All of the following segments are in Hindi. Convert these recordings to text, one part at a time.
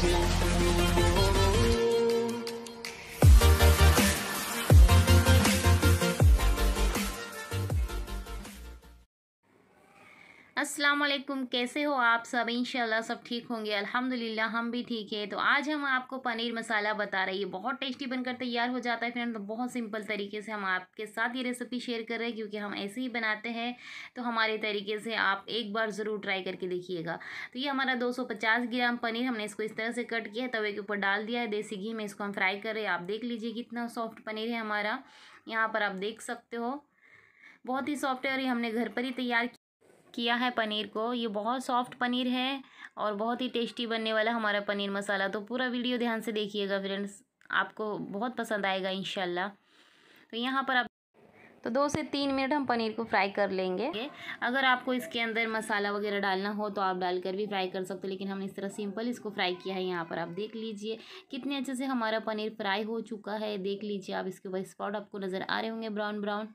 Thank you. अस्सलाम वालेकुम कैसे हो आप सब इंशाल्लाह सब ठीक होंगे अल्हम्दुलिल्लाह हम भी ठीक है तो आज हम आपको पनीर मसाला बता रहे हैं बहुत टेस्टी बनकर तैयार हो जाता है फ्रेंड तो बहुत सिंपल तरीके से हम आपके साथ ये रेसिपी शेयर कर रहे हैं क्योंकि हम ऐसे ही बनाते हैं तो हमारे तरीके से आप एक बार ज़रूर ट्राई करके देखिएगा तो ये हमारा दो ग्राम पनीर हमने इसको इस तरह से कट किया है तवे के ऊपर डाल दिया है देसी घी में इसको हम फ्राई कर रहे हैं आप देख लीजिए कितना सॉफ्ट पनीर है हमारा यहाँ पर आप देख सकते हो बहुत ही सॉफ्ट है और ये हमने घर पर ही तैयार किया है पनीर को ये बहुत सॉफ्ट पनीर है और बहुत ही टेस्टी बनने वाला हमारा पनीर मसाला तो पूरा वीडियो ध्यान से देखिएगा फ्रेंड्स आपको बहुत पसंद आएगा इन तो यहाँ पर आप तो दो से तीन मिनट हम पनीर को फ्राई कर लेंगे अगर आपको इसके अंदर मसाला वगैरह डालना हो तो आप डालकर भी फ्राई कर सकते हो लेकिन हमने इस तरह सिंपल इसको फ्राई किया है यहाँ पर आप देख लीजिए कितने अच्छे से हमारा पनीर फ्राई हो चुका है देख लीजिए आप इसके ऊपर स्पॉट आपको नज़र आ रहे होंगे ब्राउन ब्राउन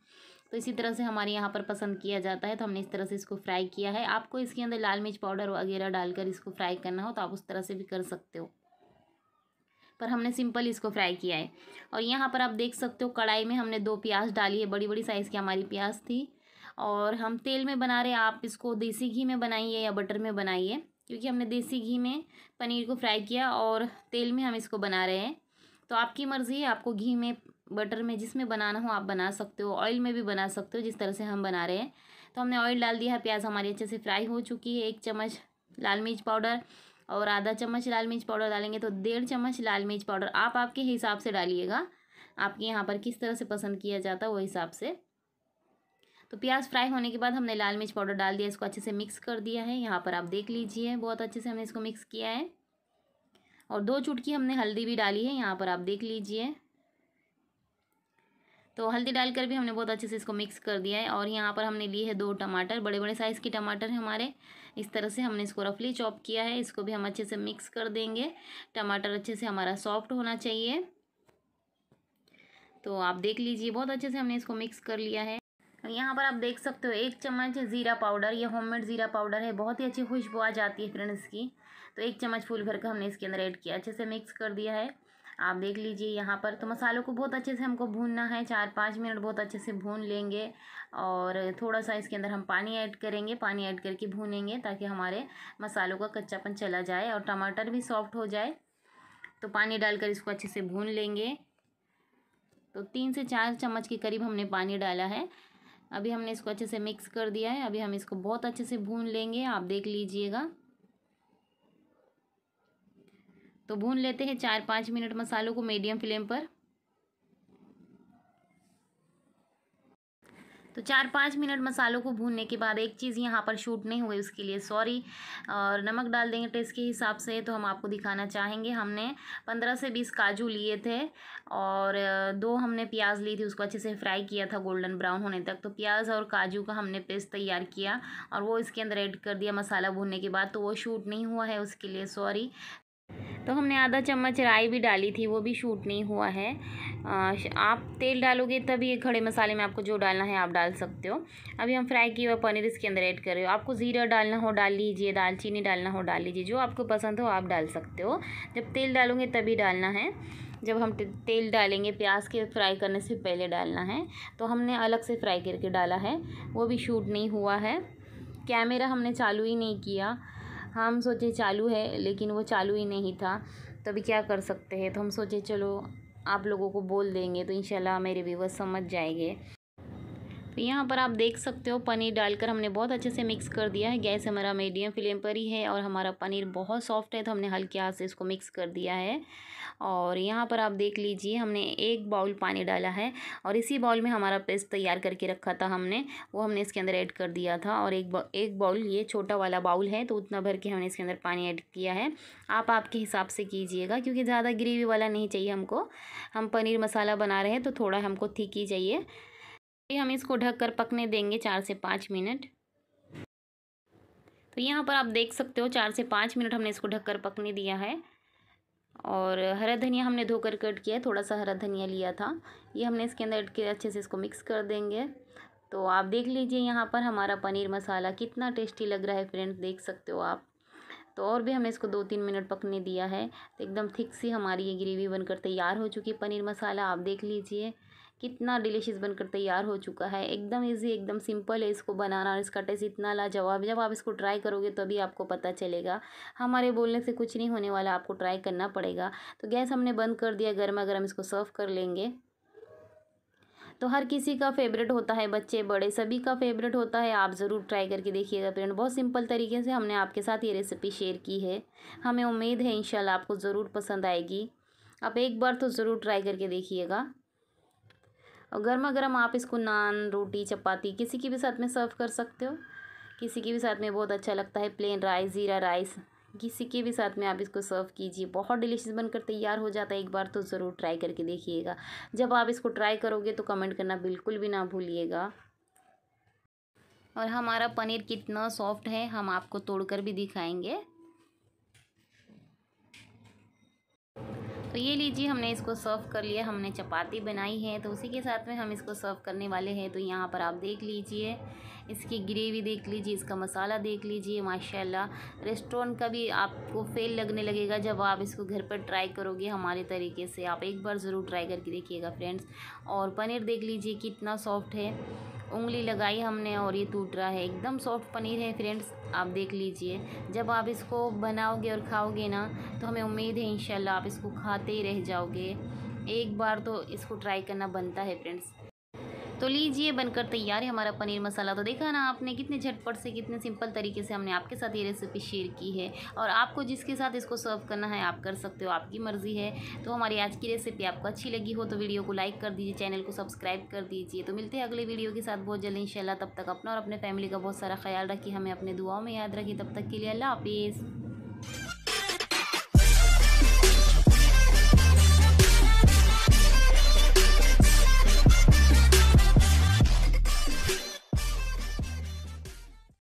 तो इसी तरह से हमारे यहाँ पर पसंद किया जाता है तो हमने इस तरह से इसको फ्राई किया है आपको इसके अंदर लाल मिर्च पाउडर वगैरह डालकर इसको फ्राई करना हो तो आप उस तरह से भी कर सकते हो पर हमने सिंपल इसको फ्राई किया है और यहाँ पर आप देख सकते हो कढ़ाई में हमने दो प्याज डाली है बड़ी बड़ी साइज़ की हमारी प्याज थी और हम तेल में बना रहे आप इसको देसी घी में बनाइए या बटर में बनाइए क्योंकि हमने देसी घी में पनीर को फ्राई किया और तेल में हम इसको बना रहे हैं तो आपकी मर्ज़ी है आपको घी में बटर में जिसमें बनाना हो आप बना सकते हो ऑयल में भी बना सकते हो जिस तरह से हम बना रहे हैं तो हमने ऑयल डाल दिया है प्याज हमारी अच्छे से फ्राई हो चुकी है एक चम्मच लाल मिर्च पाउडर और आधा चम्मच लाल मिर्च पाउडर डालेंगे तो डेढ़ चम्मच लाल मिर्च पाउडर आप आपके हिसाब से डालिएगा आपके यहाँ पर किस तरह से पसंद किया जाता है वो हिसाब से तो प्याज फ्राई होने के बाद हमने लाल मिर्च पाउडर डाल दिया इसको अच्छे से मिक्स कर दिया है यहाँ पर आप देख लीजिए बहुत अच्छे से हमने इसको मिक्स किया है और दो चुटकी हमने हल्दी भी डाली है यहाँ पर आप देख लीजिए तो हल्दी डालकर भी हमने बहुत अच्छे से इसको मिक्स कर दिया है और यहाँ पर हमने लिए है दो टमाटर बड़े बड़े साइज़ के टमाटर हैं हमारे इस तरह से हमने इसको रफली चॉप किया है इसको भी हम अच्छे से मिक्स कर देंगे टमाटर अच्छे से हमारा सॉफ्ट होना चाहिए तो आप देख लीजिए बहुत अच्छे से हमने इसको मिक्स कर लिया है यहाँ पर आप देख सकते हो एक चम्मच ज़ीरा पाउडर ये होममेड ज़ीरा पाउडर है बहुत ही अच्छी खुशबू आ जाती है फ्रेंड्स की तो एक चम्मच फूल भर का हमने इसके अंदर ऐड किया अच्छे से मिक्स कर दिया है आप देख लीजिए यहाँ पर तो मसालों को बहुत अच्छे से हमको भूनना है चार पाँच मिनट बहुत अच्छे से भून लेंगे और थोड़ा सा इसके अंदर हम पानी ऐड करेंगे पानी ऐड करके भूनेंगे ताकि हमारे मसालों का कच्चापन चला जाए और टमाटर भी सॉफ्ट हो जाए तो पानी डालकर इसको अच्छे से भून लेंगे तो तीन से चार चम्मच के करीब हमने पानी डाला है अभी हमने इसको अच्छे से मिक्स कर दिया है अभी हम इसको बहुत अच्छे से भून लेंगे आप देख लीजिएगा तो भून लेते हैं चार पाँच मिनट मसालों को मीडियम फ्लेम पर तो चार पाँच मिनट मसालों को भूनने के बाद एक चीज़ यहाँ पर शूट नहीं हुई उसके लिए सॉरी और नमक डाल देंगे टेस्ट के हिसाब से तो हम आपको दिखाना चाहेंगे हमने पंद्रह से बीस काजू लिए थे और दो हमने प्याज ली थी उसको अच्छे से फ्राई किया था गोल्डन ब्राउन होने तक तो प्याज और काजू का हमने पेस्ट तैयार किया और वो इसके अंदर ऐड कर दिया मसाला भूनने के बाद तो वो शूट नहीं हुआ है उसके लिए सॉरी तो हमने आधा चम्मच राई भी डाली थी वो भी शूट नहीं हुआ है आप तेल डालोगे तभी ये खड़े मसाले में आपको जो डालना है आप डाल सकते हो अभी हम फ्राई किए हुए पनीर इसके अंदर ऐड कर रहे हो आपको ज़ीरा डालना हो डाल लीजिए दालचीनी डालना हो डाल लीजिए जो आपको पसंद हो आप डाल सकते हो जब तेल डालोगे तभी डालना है जब हम तेल डालेंगे प्याज के फ्राई करने से पहले डालना है तो हमने अलग से फ्राई करके डाला है वो भी शूट नहीं हुआ है कैमरा हमने चालू ही नहीं किया हम सोचे चालू है लेकिन वो चालू ही नहीं था तभी क्या कर सकते हैं तो हम सोचे चलो आप लोगों को बोल देंगे तो इंशाल्लाह मेरे व्यूवर्स समझ जाएंगे तो यहाँ पर आप देख सकते हो पनीर डालकर हमने बहुत अच्छे से मिक्स कर दिया है गैस हमारा मीडियम फ्लेम पर ही है और हमारा पनीर बहुत सॉफ्ट है तो हमने हल्के हाथ से इसको मिक्स कर दिया है और यहाँ पर आप देख लीजिए हमने एक बाउल पानी डाला है और इसी बाउल में हमारा पेस्ट तैयार करके रखा था हमने वो हमने इसके अंदर ऐड कर दिया था और एक बा, एक बाउल ये छोटा वाला बाउल है तो उतना भर के हमने इसके अंदर पानी ऐड किया है आप आपके हिसाब से कीजिएगा क्योंकि ज़्यादा ग्रेवी वाला नहीं चाहिए हमको हम पनीर मसाला बना रहे हैं तो थोड़ा हमको थीक ही चाहिए ये हम इसको ढककर पकने देंगे चार से पाँच मिनट तो यहाँ पर आप देख सकते हो चार से पाँच मिनट हमने इसको ढककर पकने दिया है और हरा धनिया हमने धोकर कट किया है थोड़ा सा हरा धनिया लिया था ये हमने इसके अंदर के अच्छे से इसको मिक्स कर देंगे तो आप देख लीजिए यहाँ पर हमारा पनीर मसाला कितना टेस्टी लग रहा है फ्रेंड्स देख सकते हो आप तो और भी हमने इसको दो तीन मिनट पकने दिया है तो एकदम थिक सी हमारी ये ग्रेवी बनकर तैयार हो चुकी पनीर मसाला आप देख लीजिए कितना डिलीशियस बनकर तैयार हो चुका है एकदम इजी एकदम सिंपल है इसको बनाना और इसका टेस्ट इतना लाजवाब जब आप इसको ट्राई करोगे तभी तो आपको पता चलेगा हमारे बोलने से कुछ नहीं होने वाला आपको ट्राई करना पड़ेगा तो गैस हमने बंद कर दिया गर्मा गर्म इसको सर्व कर लेंगे तो हर किसी का फेवरेट होता है बच्चे बड़े सभी का फेवरेट होता है आप ज़रूर ट्राई करके देखिएगा फ्रेंड बहुत सिंपल तरीके से हमने आपके साथ ये रेसिपी शेयर की है हमें उम्मीद है इंशाल्लाह आपको ज़रूर पसंद आएगी आप एक बार तो ज़रूर ट्राई करके देखिएगा और गर्मा गर्म आप इसको नान रोटी चपाती किसी के भी साथ में सर्व कर सकते हो किसी के भी साथ में बहुत अच्छा लगता है प्लेन राइस ज़ीरा राइस किसी के भी साथ में आप इसको सर्व कीजिए बहुत डिलीशियस बनकर तैयार हो जाता है एक बार तो ज़रूर ट्राई करके देखिएगा जब आप इसको ट्राई करोगे तो कमेंट करना बिल्कुल भी ना भूलिएगा और हमारा पनीर कितना सॉफ्ट है हम आपको तोड़कर भी दिखाएंगे तो ये लीजिए हमने इसको सर्व कर लिया हमने चपाती बनाई है तो उसी के साथ में हम इसको सर्व करने वाले हैं तो यहाँ पर आप देख लीजिए इसकी ग्रेवी देख लीजिए इसका मसाला देख लीजिए माशाल्लाह रेस्टोरेंट का भी आपको फेल लगने लगेगा जब आप इसको घर पर ट्राई करोगे हमारे तरीके से आप एक बार ज़रूर ट्राई करके देखिएगा फ्रेंड्स और पनीर देख लीजिए कितना सॉफ्ट है उंगली लगाई हमने और ये टूट रहा है एकदम सॉफ्ट पनीर है फ्रेंड्स आप देख लीजिए जब आप इसको बनाओगे और खाओगे ना तो हमें उम्मीद है इंशाल्लाह आप इसको खाते ही रह जाओगे एक बार तो इसको ट्राई करना बनता है फ्रेंड्स तो लीजिए बनकर तैयार है हमारा पनीर मसाला तो देखा ना आपने कितने झटपट से कितने सिंपल तरीके से हमने आपके साथ ये रेसिपी शेयर की है और आपको जिसके साथ इसको सर्व करना है आप कर सकते हो आपकी मर्ज़ी है तो हमारी आज की रेसिपी आपको अच्छी लगी हो तो वीडियो को लाइक कर दीजिए चैनल को सब्सक्राइब कर दीजिए तो मिलते हैं अगले वीडियो के साथ बहुत जल्द इंशाल्लाह तब तक अपना और अपने फैमिली का बहुत सारा ख्याल रखिए हमें अपने दुआओं में याद रखिए तब तक के लिए अल्लाह हाफिज़